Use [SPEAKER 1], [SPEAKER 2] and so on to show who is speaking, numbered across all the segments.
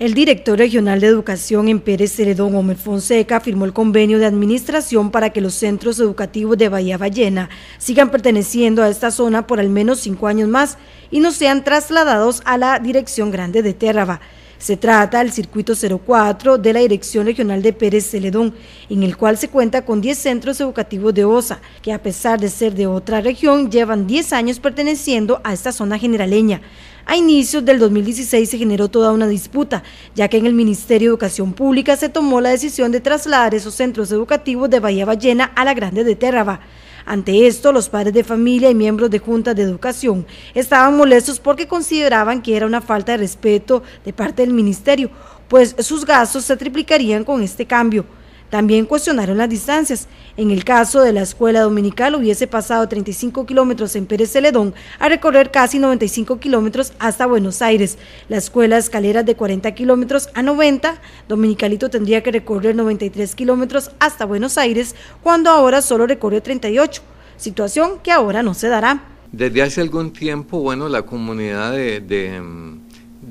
[SPEAKER 1] El director regional de educación en Pérez Ceredón, Omer Fonseca, firmó el convenio de administración para que los centros educativos de Bahía Ballena sigan perteneciendo a esta zona por al menos cinco años más y no sean trasladados a la Dirección Grande de Terraba. Se trata del circuito 04 de la Dirección Regional de Pérez Celedón, en el cual se cuenta con 10 centros educativos de OSA, que a pesar de ser de otra región, llevan 10 años perteneciendo a esta zona generaleña. A inicios del 2016 se generó toda una disputa, ya que en el Ministerio de Educación Pública se tomó la decisión de trasladar esos centros educativos de Bahía Ballena a la Grande de Terraba. Ante esto, los padres de familia y miembros de juntas de educación estaban molestos porque consideraban que era una falta de respeto de parte del ministerio, pues sus gastos se triplicarían con este cambio. También cuestionaron las distancias. En el caso de la escuela dominical hubiese pasado 35 kilómetros en Pérez Celedón a recorrer casi 95 kilómetros hasta Buenos Aires. La escuela Escalera de 40 kilómetros a 90, Dominicalito tendría que recorrer 93 kilómetros hasta Buenos Aires, cuando ahora solo recorre 38, situación que ahora no se dará.
[SPEAKER 2] Desde hace algún tiempo, bueno, la comunidad de mm,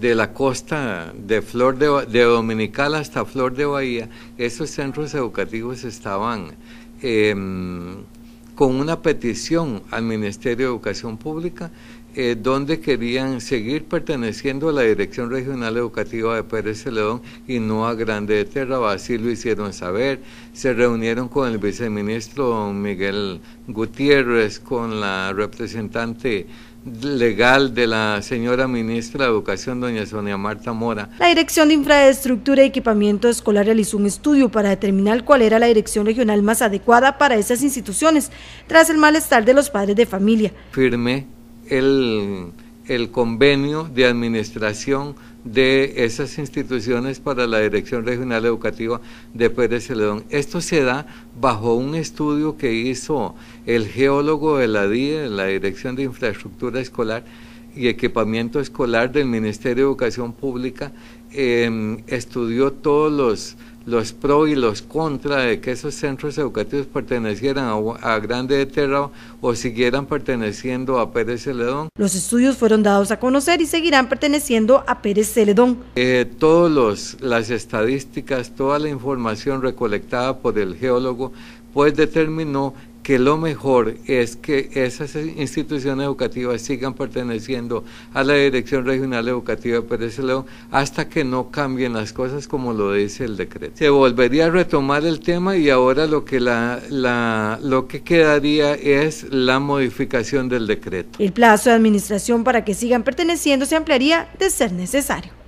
[SPEAKER 2] de la costa de Flor de, Dominical hasta Flor de Bahía, esos centros educativos estaban em, con una petición al Ministerio de Educación Pública eh, donde querían seguir perteneciendo a la Dirección Regional Educativa de Pérez León y no a Grande de Así lo hicieron saber. Se reunieron con el viceministro Miguel Gutiérrez, con la representante legal de la señora ministra de Educación, doña Sonia Marta Mora.
[SPEAKER 1] La Dirección de Infraestructura y Equipamiento Escolar realizó un estudio para determinar cuál era la dirección regional más adecuada para esas instituciones, tras el malestar de los padres de familia.
[SPEAKER 2] Firme el, convenio de administración de esas instituciones para la Dirección Regional Educativa de Pérez Celedón. Esto se da bajo un estudio que hizo el geólogo de la DIE, la Dirección de Infraestructura Escolar y Equipamiento Escolar del Ministerio de Educación Pública, em, estudió todos los los pro y los contra de que esos centros educativos pertenecieran a, Grande de Terra o siguieran perteneciendo a Pérez Celedón.
[SPEAKER 1] Los estudios fueron dados a conocer y seguirán perteneciendo a Pérez Celedón.
[SPEAKER 2] Eh, todas las estadísticas, toda la información recolectada por el geólogo, pues determinó que lo mejor es que esas instituciones educativas sigan perteneciendo a la Dirección Regional Educativa de Pérez León hasta que no cambien las cosas como lo dice el decreto. Se volvería a retomar el tema y ahora lo que, la, lo que quedaría es la modificación del decreto.
[SPEAKER 1] El plazo de administración para que sigan perteneciendo se ampliaría de ser necesario.